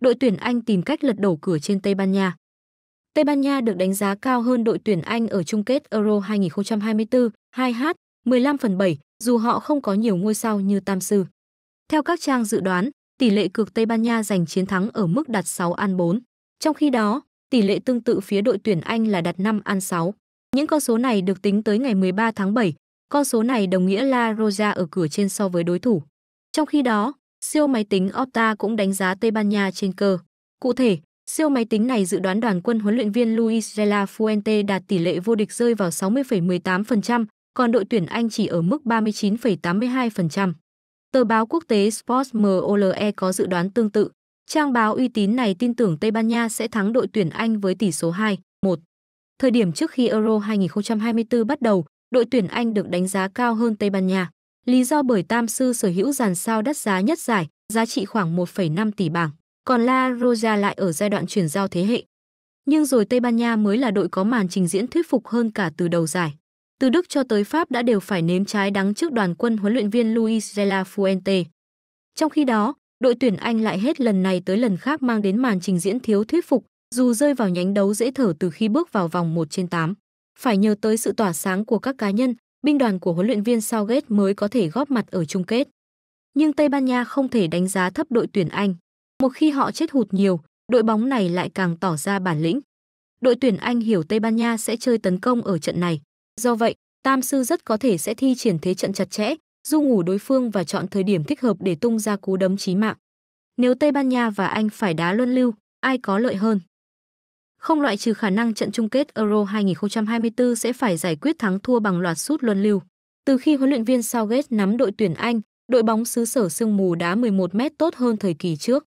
đội tuyển Anh tìm cách lật đổ cửa trên Tây Ban Nha. Tây Ban Nha được đánh giá cao hơn đội tuyển Anh ở chung kết Euro 2024 2H 15 phần 7, dù họ không có nhiều ngôi sao như Tam Sư. Theo các trang dự đoán, tỷ lệ cược Tây Ban Nha giành chiến thắng ở mức đặt 6 ăn 4. Trong khi đó, tỷ lệ tương tự phía đội tuyển Anh là đặt 5 ăn 6. Những con số này được tính tới ngày 13 tháng 7, con số này đồng nghĩa La Roja ở cửa trên so với đối thủ. Trong khi đó, Siêu máy tính Opta cũng đánh giá Tây Ban Nha trên cờ. Cụ thể, siêu máy tính này dự đoán đoàn quân huấn luyện viên Luis de la Fuente đạt tỷ lệ vô địch rơi vào 60,18%, còn đội tuyển Anh chỉ ở mức 39,82%. Tờ báo quốc tế Sports MOLE có dự đoán tương tự. Trang báo uy tín này tin tưởng Tây Ban Nha sẽ thắng đội tuyển Anh với tỷ số 2-1. Thời điểm trước khi Euro 2024 bắt đầu, đội tuyển Anh được đánh giá cao hơn Tây Ban Nha lý do bởi Tam Sư sở hữu dàn sao đắt giá nhất giải, giá trị khoảng 1,5 tỷ bảng, còn La Roja lại ở giai đoạn chuyển giao thế hệ. Nhưng rồi Tây Ban Nha mới là đội có màn trình diễn thuyết phục hơn cả từ đầu giải. Từ Đức cho tới Pháp đã đều phải nếm trái đắng trước đoàn quân huấn luyện viên Luis de la Fuente. Trong khi đó, đội tuyển Anh lại hết lần này tới lần khác mang đến màn trình diễn thiếu thuyết phục, dù rơi vào nhánh đấu dễ thở từ khi bước vào vòng 1 trên 8. Phải nhờ tới sự tỏa sáng của các cá nhân, binh đoàn của huấn luyện viên Southgate mới có thể góp mặt ở chung kết. Nhưng Tây Ban Nha không thể đánh giá thấp đội tuyển Anh. Một khi họ chết hụt nhiều, đội bóng này lại càng tỏ ra bản lĩnh. Đội tuyển Anh hiểu Tây Ban Nha sẽ chơi tấn công ở trận này. Do vậy, Tam Sư rất có thể sẽ thi triển thế trận chặt chẽ, du ngủ đối phương và chọn thời điểm thích hợp để tung ra cú đấm chí mạng. Nếu Tây Ban Nha và Anh phải đá luân lưu, ai có lợi hơn? không loại trừ khả năng trận chung kết Euro 2024 sẽ phải giải quyết thắng thua bằng loạt sút luân lưu. Từ khi huấn luyện viên Southgate nắm đội tuyển Anh, đội bóng xứ sở sương mù đá 11 mét tốt hơn thời kỳ trước.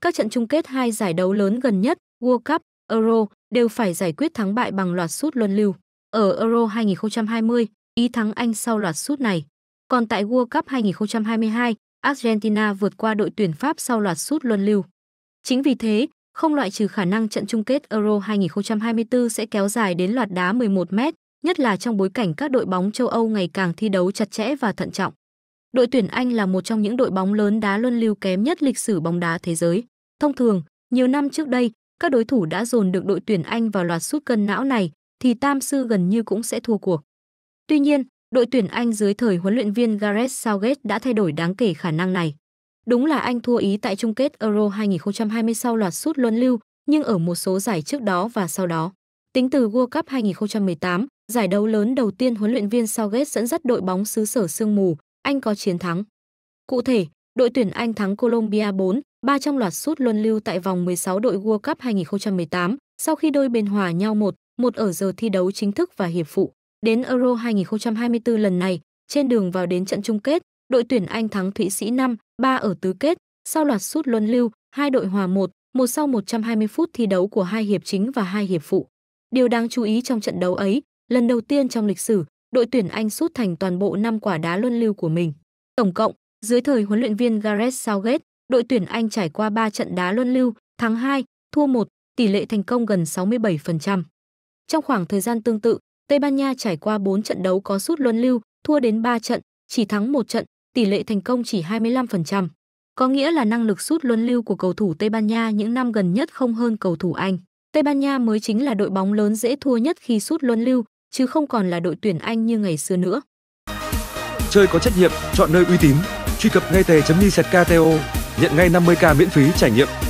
Các trận chung kết hai giải đấu lớn gần nhất, World Cup, Euro, đều phải giải quyết thắng bại bằng loạt sút luân lưu. Ở Euro 2020, Ý thắng Anh sau loạt sút này. Còn tại World Cup 2022, Argentina vượt qua đội tuyển Pháp sau loạt sút luân lưu. Chính vì thế, không loại trừ khả năng trận chung kết Euro 2024 sẽ kéo dài đến loạt đá 11 mét, nhất là trong bối cảnh các đội bóng châu Âu ngày càng thi đấu chặt chẽ và thận trọng. Đội tuyển Anh là một trong những đội bóng lớn đá luân lưu kém nhất lịch sử bóng đá thế giới. Thông thường, nhiều năm trước đây, các đối thủ đã dồn được đội tuyển Anh vào loạt sút cân não này, thì Tam Sư gần như cũng sẽ thua cuộc. Tuy nhiên, đội tuyển Anh dưới thời huấn luyện viên Gareth Southgate đã thay đổi đáng kể khả năng này. Đúng là Anh thua Ý tại chung kết Euro 2020 sau loạt sút luân lưu, nhưng ở một số giải trước đó và sau đó. Tính từ World Cup 2018, giải đấu lớn đầu tiên huấn luyện viên Southgate dẫn dắt đội bóng xứ sở sương mù, Anh có chiến thắng. Cụ thể, đội tuyển Anh thắng Colombia 4, 3 trong loạt sút luân lưu tại vòng 16 đội World Cup 2018, sau khi đôi bên hòa nhau 1, 1 ở giờ thi đấu chính thức và hiệp phụ. Đến Euro 2024 lần này, trên đường vào đến trận chung kết, đội tuyển Anh thắng Thụy Sĩ 5-3 ở tứ kết, sau loạt sút luân lưu, hai đội hòa 1, một sau 120 phút thi đấu của hai hiệp chính và hai hiệp phụ. Điều đáng chú ý trong trận đấu ấy, lần đầu tiên trong lịch sử, đội tuyển Anh sút thành toàn bộ 5 quả đá luân lưu của mình. Tổng cộng, dưới thời huấn luyện viên Gareth Southgate, đội tuyển Anh trải qua 3 trận đá luân lưu, thắng 2, thua 1, tỷ lệ thành công gần 67%. Trong khoảng thời gian tương tự, Tây Ban Nha trải qua 4 trận đấu có sút luân lưu, thua đến 3 trận, chỉ thắng 1 trận, tỷ lệ thành công chỉ 25%. Có nghĩa là năng lực sút luân lưu của cầu thủ Tây Ban Nha những năm gần nhất không hơn cầu thủ Anh. Tây Ban Nha mới chính là đội bóng lớn dễ thua nhất khi sút luân lưu, chứ không còn là đội tuyển Anh như ngày xưa nữa. Chơi có trách nhiệm, chọn nơi uy tín. Truy cập ngay tề.mi/kto, nhận ngay 50k miễn phí trải nghiệm.